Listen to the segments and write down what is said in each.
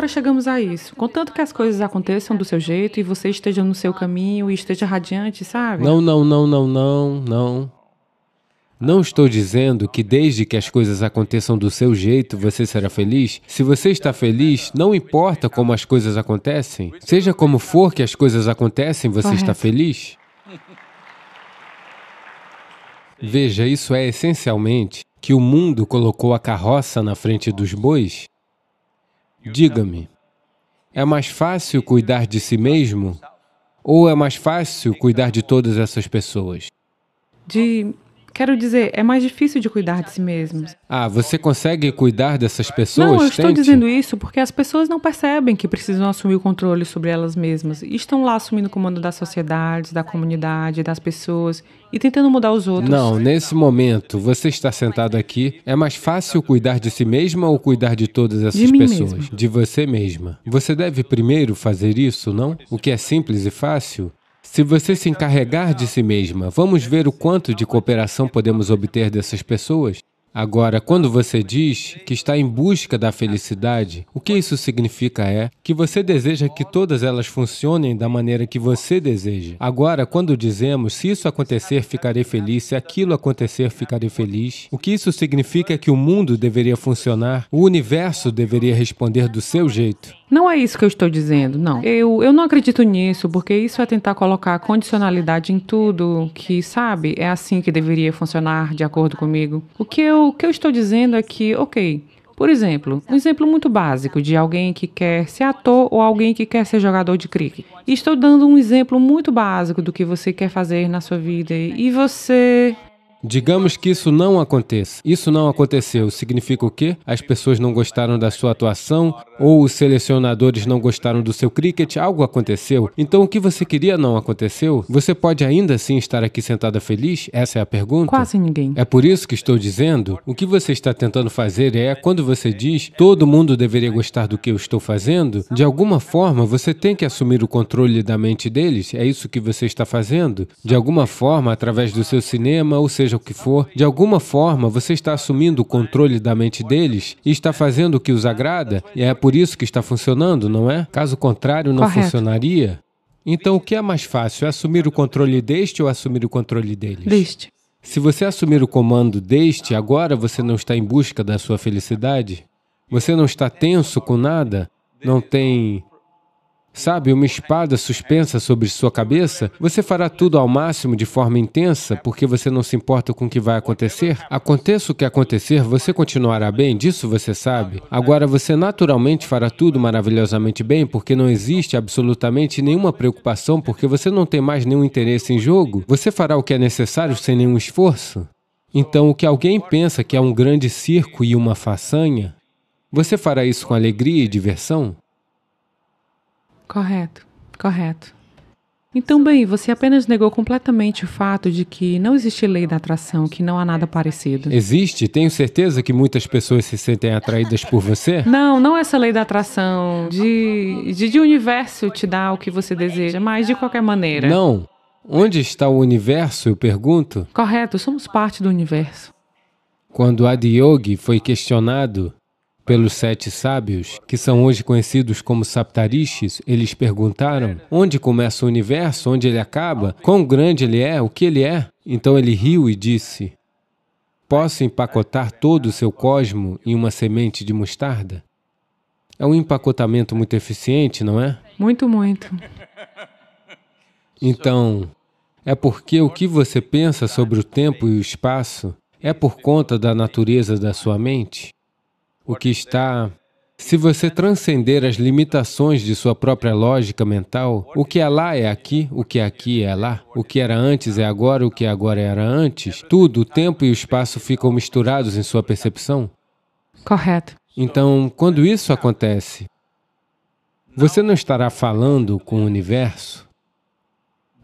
hora chegamos a isso. Contanto que as coisas aconteçam do seu jeito e você esteja no seu caminho e esteja radiante, sabe? Não, não, não, não, não, não. Não estou dizendo que desde que as coisas aconteçam do seu jeito, você será feliz. Se você está feliz, não importa como as coisas acontecem. Seja como for que as coisas acontecem, você Correto. está feliz. Veja, isso é essencialmente que o mundo colocou a carroça na frente dos bois Diga-me, é mais fácil cuidar de si mesmo ou é mais fácil cuidar de todas essas pessoas? De Quero dizer, é mais difícil de cuidar de si mesmos. Ah, você consegue cuidar dessas pessoas? Não, eu estou Tente. dizendo isso porque as pessoas não percebem que precisam assumir o controle sobre elas mesmas. E estão lá assumindo o comando da sociedade, da comunidade, das pessoas e tentando mudar os outros. Não, nesse momento, você está sentado aqui, é mais fácil cuidar de si mesma ou cuidar de todas essas de pessoas? De você mesma. Você deve primeiro fazer isso, não? O que é simples e fácil se você se encarregar de si mesma, vamos ver o quanto de cooperação podemos obter dessas pessoas? Agora, quando você diz que está em busca da felicidade, o que isso significa é que você deseja que todas elas funcionem da maneira que você deseja. Agora, quando dizemos se isso acontecer, ficarei feliz, se aquilo acontecer, ficarei feliz, o que isso significa é que o mundo deveria funcionar, o universo deveria responder do seu jeito. Não é isso que eu estou dizendo, não. Eu, eu não acredito nisso, porque isso é tentar colocar condicionalidade em tudo que, sabe, é assim que deveria funcionar de acordo comigo. O que eu, o que eu estou dizendo é que, ok, por exemplo, um exemplo muito básico de alguém que quer ser ator ou alguém que quer ser jogador de cricket. Estou dando um exemplo muito básico do que você quer fazer na sua vida e você Digamos que isso não aconteça. Isso não aconteceu. Significa o quê? As pessoas não gostaram da sua atuação ou os selecionadores não gostaram do seu cricket, algo aconteceu. Então o que você queria não aconteceu? Você pode ainda assim estar aqui sentada feliz? Essa é a pergunta. Quase ninguém. É por isso que estou dizendo, o que você está tentando fazer é, quando você diz todo mundo deveria gostar do que eu estou fazendo, de alguma forma você tem que assumir o controle da mente deles. É isso que você está fazendo. De alguma forma, através do seu cinema, ou seja, seja o que for, de alguma forma você está assumindo o controle da mente deles e está fazendo o que os agrada, e é por isso que está funcionando, não é? Caso contrário, não Correto. funcionaria. Então, o que é mais fácil, assumir o controle deste ou assumir o controle deles? Deste. Se você assumir o comando deste, agora você não está em busca da sua felicidade, você não está tenso com nada, não tem Sabe, uma espada suspensa sobre sua cabeça, você fará tudo ao máximo de forma intensa, porque você não se importa com o que vai acontecer. Aconteça o que acontecer, você continuará bem, disso você sabe. Agora, você naturalmente fará tudo maravilhosamente bem, porque não existe absolutamente nenhuma preocupação, porque você não tem mais nenhum interesse em jogo. Você fará o que é necessário sem nenhum esforço. Então, o que alguém pensa que é um grande circo e uma façanha, você fará isso com alegria e diversão? Correto, correto. Então, bem, você apenas negou completamente o fato de que não existe lei da atração, que não há nada parecido. Existe? Tenho certeza que muitas pessoas se sentem atraídas por você? Não, não essa lei da atração, de, de, de universo te dar o que você deseja, mas de qualquer maneira. Não. Onde está o universo, eu pergunto? Correto, somos parte do universo. Quando Adiyogi foi questionado pelos sete sábios, que são hoje conhecidos como Saptarishis, eles perguntaram onde começa o universo, onde ele acaba, quão grande ele é, o que ele é. Então ele riu e disse, posso empacotar todo o seu cosmo em uma semente de mostarda? É um empacotamento muito eficiente, não é? Muito, muito. Então, é porque o que você pensa sobre o tempo e o espaço é por conta da natureza da sua mente? o que está. Se você transcender as limitações de sua própria lógica mental, o que é lá é aqui, o que é aqui é lá, o que era antes é agora, o que agora era antes, tudo, o tempo e o espaço ficam misturados em sua percepção. Correto. Então, quando isso acontece, você não estará falando com o universo?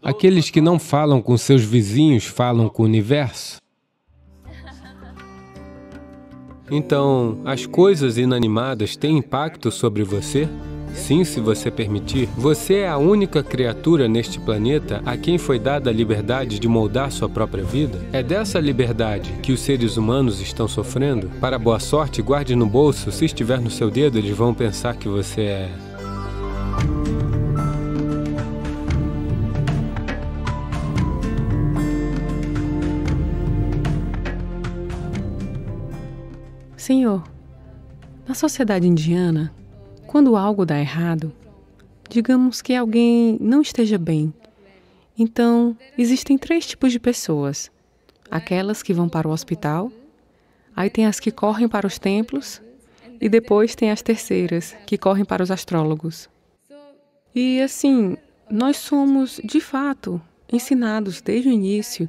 Aqueles que não falam com seus vizinhos falam com o universo? Então, as coisas inanimadas têm impacto sobre você? Sim, se você permitir. Você é a única criatura neste planeta a quem foi dada a liberdade de moldar sua própria vida? É dessa liberdade que os seres humanos estão sofrendo? Para boa sorte, guarde no bolso. Se estiver no seu dedo, eles vão pensar que você é... Senhor, na sociedade indiana, quando algo dá errado, digamos que alguém não esteja bem. Então, existem três tipos de pessoas: aquelas que vão para o hospital, aí tem as que correm para os templos, e depois tem as terceiras, que correm para os astrólogos. E assim, nós somos, de fato, ensinados desde o início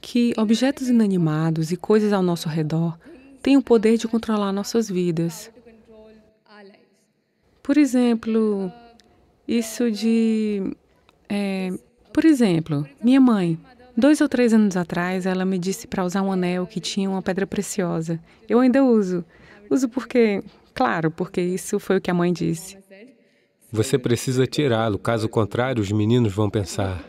que objetos inanimados e coisas ao nosso redor tem o poder de controlar nossas vidas. Por exemplo, isso de. É, por exemplo, minha mãe, dois ou três anos atrás, ela me disse para usar um anel que tinha uma pedra preciosa. Eu ainda uso. Uso porque, claro, porque isso foi o que a mãe disse. Você precisa tirá-lo, caso contrário, os meninos vão pensar.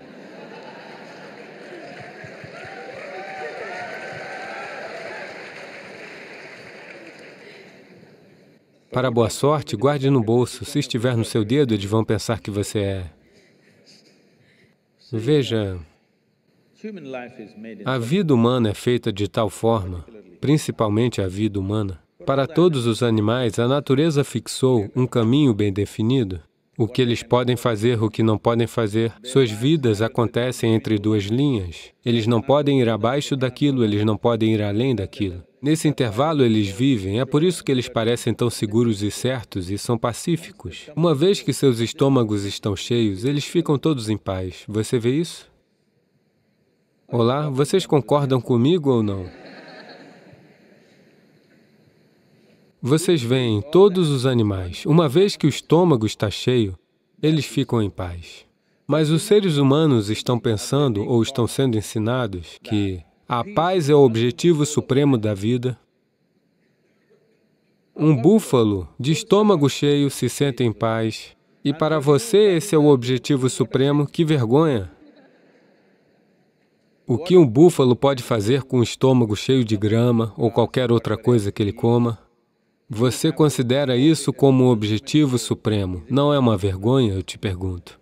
Para boa sorte, guarde no bolso. Se estiver no seu dedo, eles vão pensar que você é. Veja, a vida humana é feita de tal forma, principalmente a vida humana. Para todos os animais, a natureza fixou um caminho bem definido. O que eles podem fazer, o que não podem fazer. Suas vidas acontecem entre duas linhas. Eles não podem ir abaixo daquilo, eles não podem ir além daquilo. Nesse intervalo eles vivem, é por isso que eles parecem tão seguros e certos e são pacíficos. Uma vez que seus estômagos estão cheios, eles ficam todos em paz. Você vê isso? Olá, vocês concordam comigo ou não? Vocês veem todos os animais. Uma vez que o estômago está cheio, eles ficam em paz. Mas os seres humanos estão pensando ou estão sendo ensinados que a paz é o objetivo supremo da vida. Um búfalo de estômago cheio se sente em paz. E para você esse é o objetivo supremo, que vergonha! O que um búfalo pode fazer com o estômago cheio de grama ou qualquer outra coisa que ele coma? Você considera isso como um objetivo supremo? Não é uma vergonha, eu te pergunto.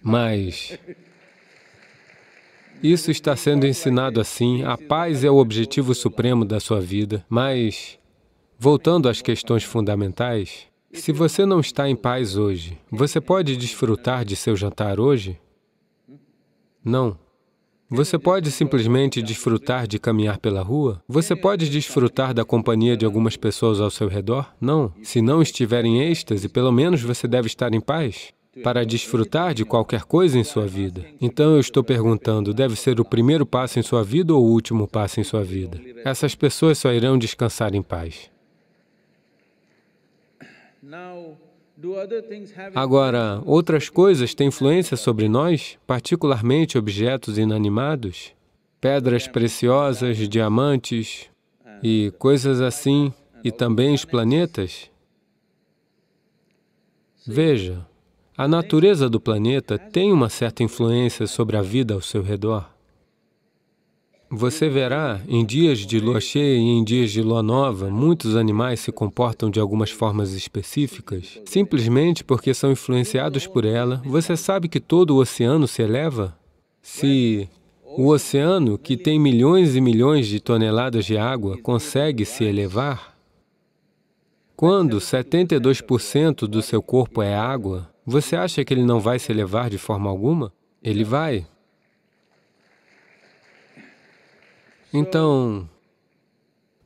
Mas isso está sendo ensinado assim, a paz é o objetivo supremo da sua vida. Mas, voltando às questões fundamentais, se você não está em paz hoje, você pode desfrutar de seu jantar hoje? Não. Você pode simplesmente desfrutar de caminhar pela rua? Você pode desfrutar da companhia de algumas pessoas ao seu redor? Não. Se não estiver em êxtase, pelo menos você deve estar em paz para desfrutar de qualquer coisa em sua vida. Então eu estou perguntando, deve ser o primeiro passo em sua vida ou o último passo em sua vida? Essas pessoas só irão descansar em paz. Agora, outras coisas têm influência sobre nós, particularmente objetos inanimados, pedras preciosas, diamantes e coisas assim, e também os planetas? Veja, a natureza do planeta tem uma certa influência sobre a vida ao seu redor. Você verá, em dias de lua cheia e em dias de lua nova, muitos animais se comportam de algumas formas específicas. Simplesmente porque são influenciados por ela, você sabe que todo o oceano se eleva? Se o oceano, que tem milhões e milhões de toneladas de água, consegue se elevar, quando 72% do seu corpo é água, você acha que ele não vai se elevar de forma alguma? Ele vai. Então,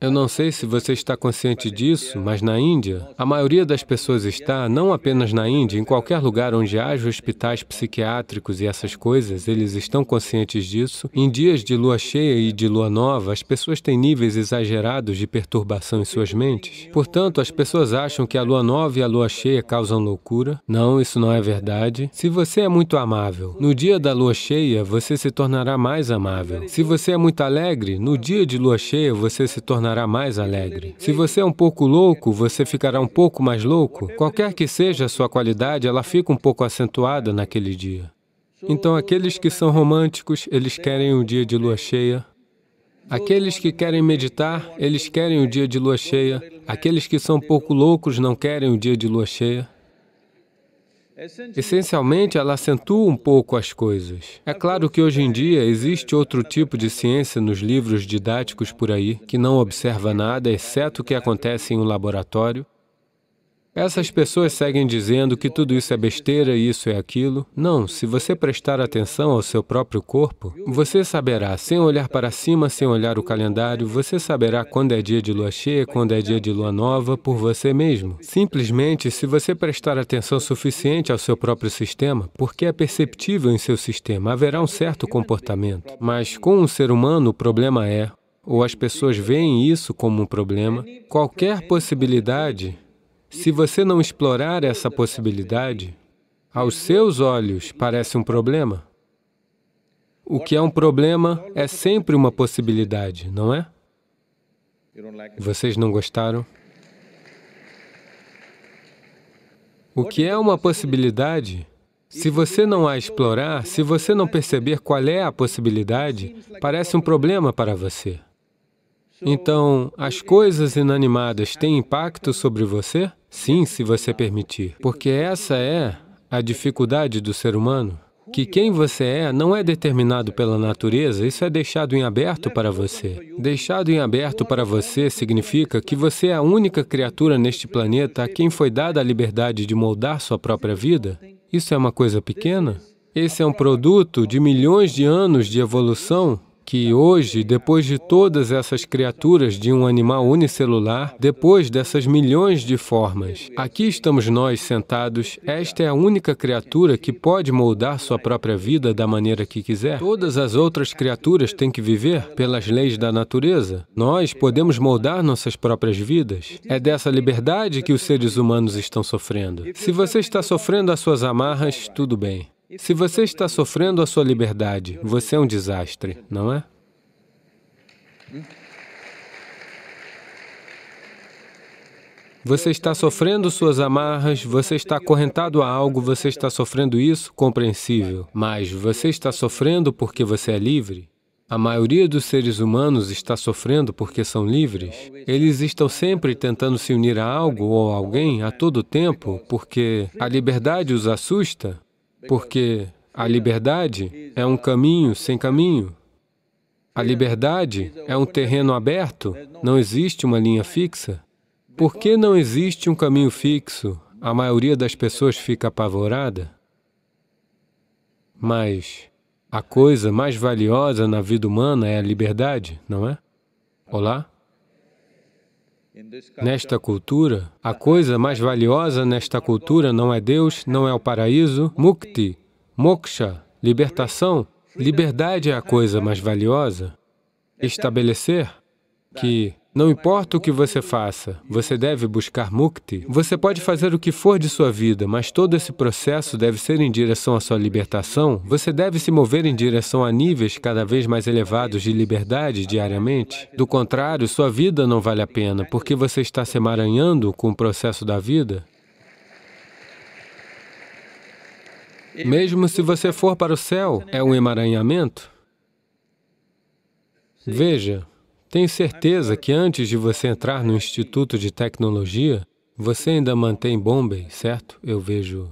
eu não sei se você está consciente disso, mas na Índia, a maioria das pessoas está, não apenas na Índia, em qualquer lugar onde haja hospitais psiquiátricos e essas coisas, eles estão conscientes disso. Em dias de lua cheia e de lua nova, as pessoas têm níveis exagerados de perturbação em suas mentes. Portanto, as pessoas acham que a lua nova e a lua cheia causam loucura. Não, isso não é verdade. Se você é muito amável, no dia da lua cheia, você se tornará mais amável. Se você é muito alegre, no dia de lua cheia, você se tornará tornará mais alegre. Se você é um pouco louco, você ficará um pouco mais louco. Qualquer que seja a sua qualidade, ela fica um pouco acentuada naquele dia. Então, aqueles que são românticos, eles querem um dia de lua cheia. Aqueles que querem meditar, eles querem o um dia de lua cheia. Aqueles que são pouco loucos não querem o um dia de lua cheia. Essencialmente, ela acentua um pouco as coisas. É claro que hoje em dia existe outro tipo de ciência nos livros didáticos por aí, que não observa nada, exceto o que acontece em um laboratório, essas pessoas seguem dizendo que tudo isso é besteira e isso é aquilo. Não, se você prestar atenção ao seu próprio corpo, você saberá, sem olhar para cima, sem olhar o calendário, você saberá quando é dia de lua cheia, quando é dia de lua nova, por você mesmo. Simplesmente, se você prestar atenção suficiente ao seu próprio sistema, porque é perceptível em seu sistema, haverá um certo comportamento. Mas com um ser humano, o problema é, ou as pessoas veem isso como um problema, qualquer possibilidade se você não explorar essa possibilidade, aos seus olhos parece um problema. O que é um problema é sempre uma possibilidade, não é? Vocês não gostaram? O que é uma possibilidade? Se você não a explorar, se você não perceber qual é a possibilidade, parece um problema para você. Então, as coisas inanimadas têm impacto sobre você? Sim, se você permitir. Porque essa é a dificuldade do ser humano. Que quem você é não é determinado pela natureza, isso é deixado em aberto para você. Deixado em aberto para você significa que você é a única criatura neste planeta a quem foi dada a liberdade de moldar sua própria vida. Isso é uma coisa pequena? Esse é um produto de milhões de anos de evolução que hoje, depois de todas essas criaturas de um animal unicelular, depois dessas milhões de formas, aqui estamos nós sentados, esta é a única criatura que pode moldar sua própria vida da maneira que quiser. Todas as outras criaturas têm que viver pelas leis da natureza. Nós podemos moldar nossas próprias vidas. É dessa liberdade que os seres humanos estão sofrendo. Se você está sofrendo as suas amarras, tudo bem. Se você está sofrendo a sua liberdade, você é um desastre, não é? Você está sofrendo suas amarras, você está acorrentado a algo, você está sofrendo isso, compreensível. Mas você está sofrendo porque você é livre? A maioria dos seres humanos está sofrendo porque são livres. Eles estão sempre tentando se unir a algo ou alguém a todo tempo, porque a liberdade os assusta, porque a liberdade é um caminho sem caminho. A liberdade é um terreno aberto, não existe uma linha fixa. Por que não existe um caminho fixo? A maioria das pessoas fica apavorada. Mas a coisa mais valiosa na vida humana é a liberdade, não é? Olá? Nesta cultura, a coisa mais valiosa nesta cultura não é Deus, não é o paraíso. Mukti, moksha, libertação, liberdade é a coisa mais valiosa. Estabelecer que não importa o que você faça, você deve buscar mukti. Você pode fazer o que for de sua vida, mas todo esse processo deve ser em direção à sua libertação. Você deve se mover em direção a níveis cada vez mais elevados de liberdade diariamente. Do contrário, sua vida não vale a pena, porque você está se emaranhando com o processo da vida. Mesmo se você for para o céu, é um emaranhamento. Veja, tenho certeza que antes de você entrar no Instituto de Tecnologia, você ainda mantém Bombay, certo? Eu vejo...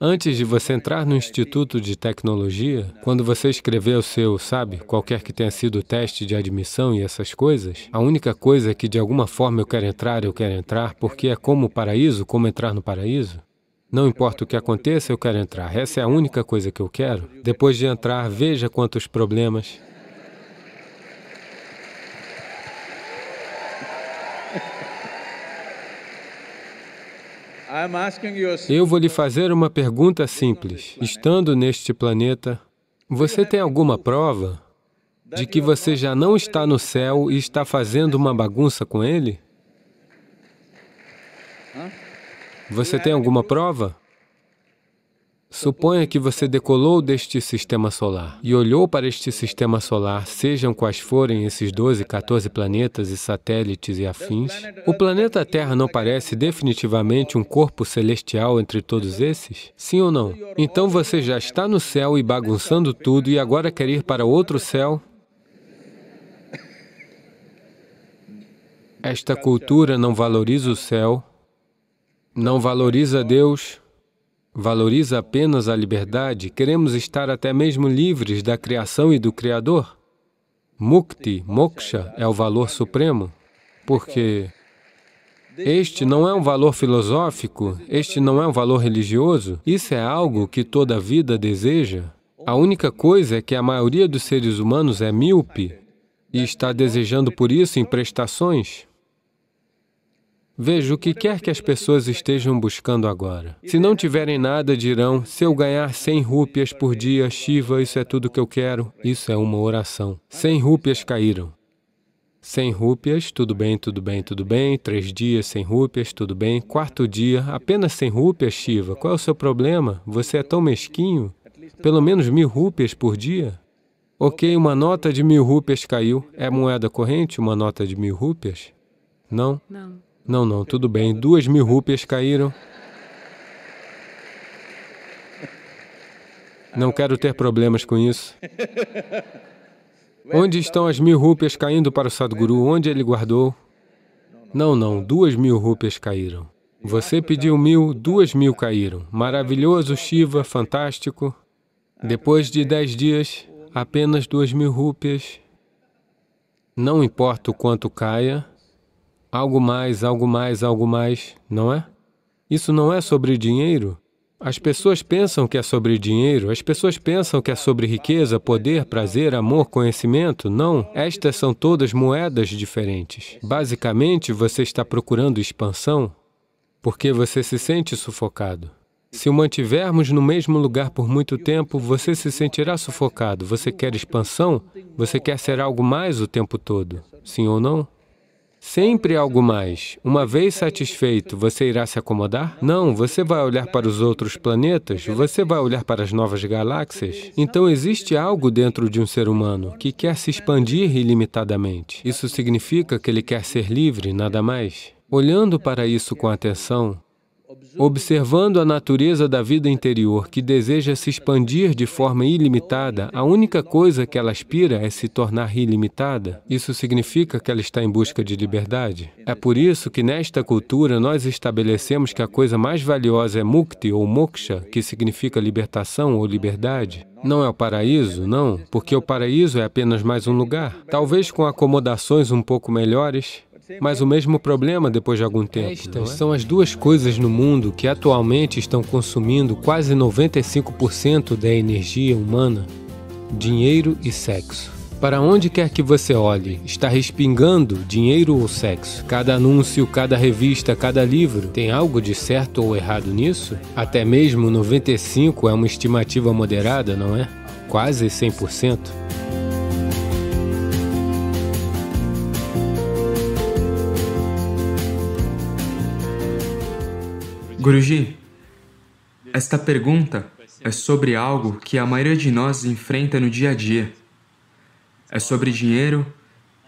Antes de você entrar no Instituto de Tecnologia, quando você escreveu seu, sabe, qualquer que tenha sido o teste de admissão e essas coisas, a única coisa é que de alguma forma eu quero entrar, eu quero entrar, porque é como o paraíso, como entrar no paraíso. Não importa o que aconteça, eu quero entrar. Essa é a única coisa que eu quero. Depois de entrar, veja quantos problemas. Eu vou lhe fazer uma pergunta simples. Estando neste planeta, você tem alguma prova de que você já não está no céu e está fazendo uma bagunça com ele? Você tem alguma prova? Suponha que você decolou deste sistema solar e olhou para este sistema solar, sejam quais forem esses 12, 14 planetas e satélites e afins. O planeta Terra não parece definitivamente um corpo celestial entre todos esses? Sim ou não? Então você já está no céu e bagunçando tudo e agora quer ir para outro céu? Esta cultura não valoriza o céu, não valoriza Deus, valoriza apenas a liberdade, queremos estar até mesmo livres da criação e do Criador. Mukti, moksha, é o valor supremo, porque este não é um valor filosófico, este não é um valor religioso, isso é algo que toda vida deseja. A única coisa é que a maioria dos seres humanos é míope e está desejando por isso em prestações. Veja o que quer que as pessoas estejam buscando agora. Se não tiverem nada, dirão, se eu ganhar 100 rúpias por dia, Shiva, isso é tudo que eu quero. Isso é uma oração. 100 rúpias caíram. 100 rúpias, tudo bem, tudo bem, tudo bem. Três dias, 100 rúpias, tudo bem. Quarto dia, apenas 100 rúpias, Shiva. Qual é o seu problema? Você é tão mesquinho. Pelo menos mil rúpias por dia. Ok, uma nota de mil rúpias caiu. É moeda corrente uma nota de mil rúpias? Não? Não. Não, não, tudo bem, duas mil rúpias caíram. Não quero ter problemas com isso. Onde estão as mil rúpias caindo para o Sadhguru? Onde ele guardou? Não, não, duas mil rúpias caíram. Você pediu mil, duas mil caíram. Maravilhoso, Shiva, fantástico. Depois de dez dias, apenas duas mil rúpias. Não importa o quanto caia, algo mais, algo mais, algo mais, não é? Isso não é sobre dinheiro. As pessoas pensam que é sobre dinheiro, as pessoas pensam que é sobre riqueza, poder, prazer, amor, conhecimento. Não, estas são todas moedas diferentes. Basicamente, você está procurando expansão porque você se sente sufocado. Se o mantivermos no mesmo lugar por muito tempo, você se sentirá sufocado. Você quer expansão? Você quer ser algo mais o tempo todo? Sim ou não? Sempre algo mais. Uma vez satisfeito, você irá se acomodar? Não, você vai olhar para os outros planetas, você vai olhar para as novas galáxias. Então existe algo dentro de um ser humano que quer se expandir ilimitadamente. Isso significa que ele quer ser livre, nada mais. Olhando para isso com atenção, Observando a natureza da vida interior que deseja se expandir de forma ilimitada, a única coisa que ela aspira é se tornar ilimitada. Isso significa que ela está em busca de liberdade. É por isso que nesta cultura nós estabelecemos que a coisa mais valiosa é mukti ou moksha, que significa libertação ou liberdade. Não é o paraíso, não, porque o paraíso é apenas mais um lugar. Talvez com acomodações um pouco melhores, mas o mesmo problema é depois de algum tempo. Estas é? são as duas coisas no mundo que atualmente estão consumindo quase 95% da energia humana: dinheiro e sexo. Para onde quer que você olhe, está respingando dinheiro ou sexo. Cada anúncio, cada revista, cada livro, tem algo de certo ou errado nisso? Até mesmo 95 é uma estimativa moderada, não é? Quase 100%. Guruji, esta pergunta é sobre algo que a maioria de nós enfrenta no dia a dia. É sobre dinheiro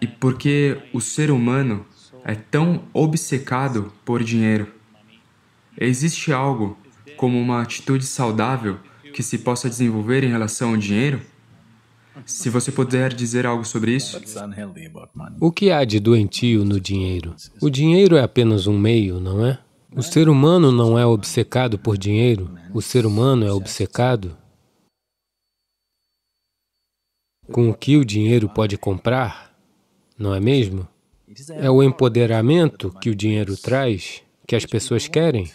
e porque o ser humano é tão obcecado por dinheiro. Existe algo como uma atitude saudável que se possa desenvolver em relação ao dinheiro? Se você puder dizer algo sobre isso. O que há de doentio no dinheiro? O dinheiro é apenas um meio, não é? O ser humano não é obcecado por dinheiro, o ser humano é obcecado com o que o dinheiro pode comprar, não é mesmo? É o empoderamento que o dinheiro traz que as pessoas querem.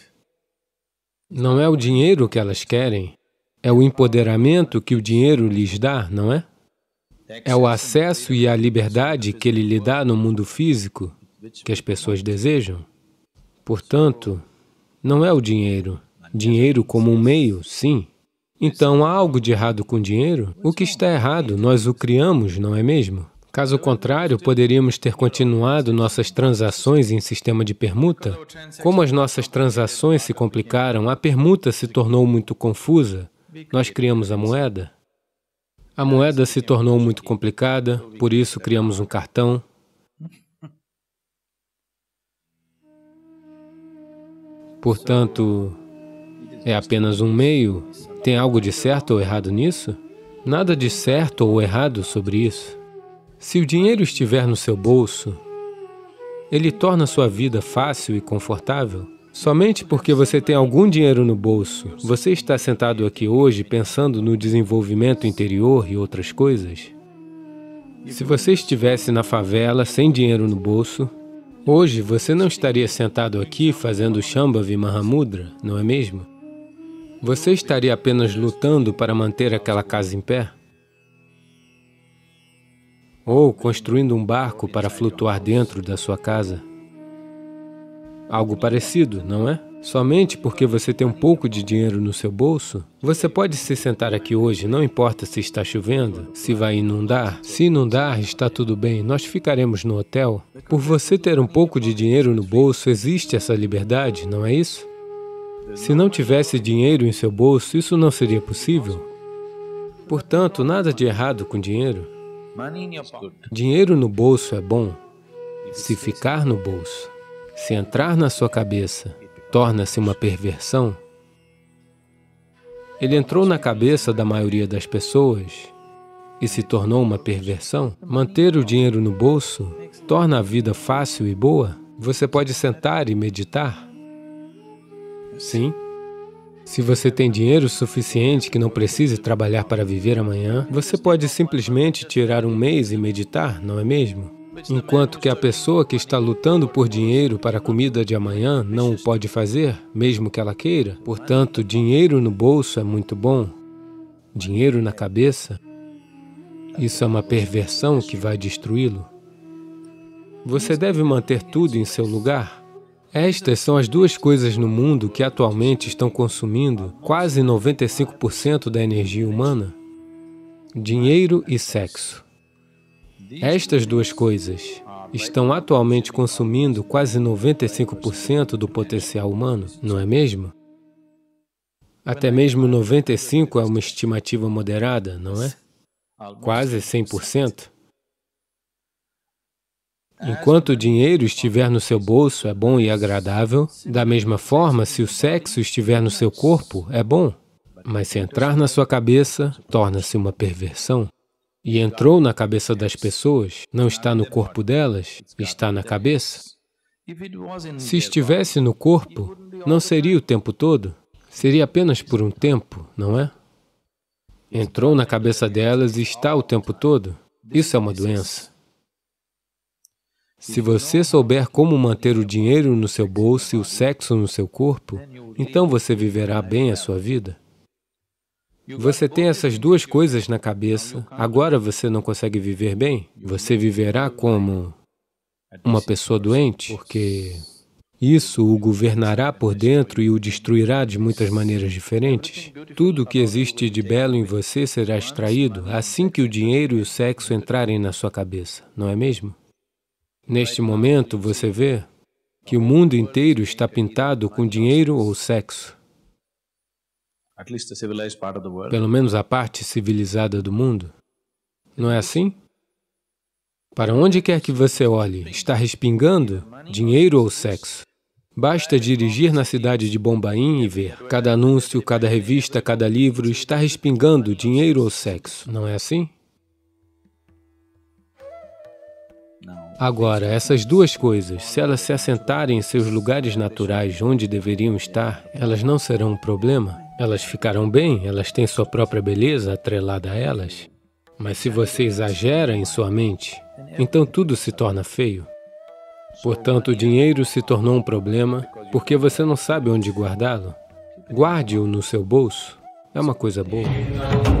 Não é o dinheiro que elas querem, é o empoderamento que o dinheiro lhes dá, não é? É o acesso e a liberdade que ele lhe dá no mundo físico que as pessoas desejam. Portanto, não é o dinheiro. Dinheiro como um meio, sim. Então, há algo de errado com o dinheiro? O que está errado? Nós o criamos, não é mesmo? Caso contrário, poderíamos ter continuado nossas transações em sistema de permuta. Como as nossas transações se complicaram, a permuta se tornou muito confusa. Nós criamos a moeda. A moeda se tornou muito complicada, por isso criamos um cartão. Portanto, é apenas um meio. Tem algo de certo ou errado nisso? Nada de certo ou errado sobre isso. Se o dinheiro estiver no seu bolso, ele torna sua vida fácil e confortável. Somente porque você tem algum dinheiro no bolso, você está sentado aqui hoje pensando no desenvolvimento interior e outras coisas? Se você estivesse na favela sem dinheiro no bolso, Hoje você não estaria sentado aqui fazendo Shambhavi Mahamudra, não é mesmo? Você estaria apenas lutando para manter aquela casa em pé? Ou construindo um barco para flutuar dentro da sua casa? Algo parecido, não é? Somente porque você tem um pouco de dinheiro no seu bolso, você pode se sentar aqui hoje, não importa se está chovendo, se vai inundar. Se inundar, está tudo bem, nós ficaremos no hotel. Por você ter um pouco de dinheiro no bolso, existe essa liberdade, não é isso? Se não tivesse dinheiro em seu bolso, isso não seria possível. Portanto, nada de errado com dinheiro. Dinheiro no bolso é bom, se ficar no bolso, se entrar na sua cabeça torna-se uma perversão? Ele entrou na cabeça da maioria das pessoas e se tornou uma perversão? Manter o dinheiro no bolso torna a vida fácil e boa? Você pode sentar e meditar? Sim. Se você tem dinheiro suficiente que não precise trabalhar para viver amanhã, você pode simplesmente tirar um mês e meditar, não é mesmo? Enquanto que a pessoa que está lutando por dinheiro para a comida de amanhã não o pode fazer, mesmo que ela queira. Portanto, dinheiro no bolso é muito bom, dinheiro na cabeça. Isso é uma perversão que vai destruí-lo. Você deve manter tudo em seu lugar. Estas são as duas coisas no mundo que atualmente estão consumindo quase 95% da energia humana: dinheiro e sexo. Estas duas coisas estão atualmente consumindo quase 95% do potencial humano, não é mesmo? Até mesmo 95% é uma estimativa moderada, não é? Quase 100%. Enquanto o dinheiro estiver no seu bolso, é bom e agradável. Da mesma forma, se o sexo estiver no seu corpo, é bom. Mas se entrar na sua cabeça, torna-se uma perversão e entrou na cabeça das pessoas, não está no corpo delas, está na cabeça. Se estivesse no corpo, não seria o tempo todo, seria apenas por um tempo, não é? Entrou na cabeça delas e está o tempo todo. Isso é uma doença. Se você souber como manter o dinheiro no seu bolso e o sexo no seu corpo, então você viverá bem a sua vida. Você tem essas duas coisas na cabeça. Agora você não consegue viver bem? Você viverá como uma pessoa doente? Porque isso o governará por dentro e o destruirá de muitas maneiras diferentes. Tudo o que existe de belo em você será extraído assim que o dinheiro e o sexo entrarem na sua cabeça, não é mesmo? Neste momento, você assim. vê tá que o mundo inteiro está pintado com dinheiro ou sexo pelo menos a parte civilizada do mundo. Não é assim? Para onde quer que você olhe, está respingando dinheiro ou sexo. Basta dirigir na cidade de Bombaim e ver. Cada anúncio, cada revista, cada livro está respingando dinheiro ou sexo, não é assim? Agora, essas duas coisas, se elas se assentarem em seus lugares naturais onde deveriam estar, elas não serão um problema. Elas ficarão bem, elas têm sua própria beleza atrelada a elas. Mas se você exagera em sua mente, então tudo se torna feio. Portanto, o dinheiro se tornou um problema porque você não sabe onde guardá-lo. Guarde-o no seu bolso. É uma coisa boa.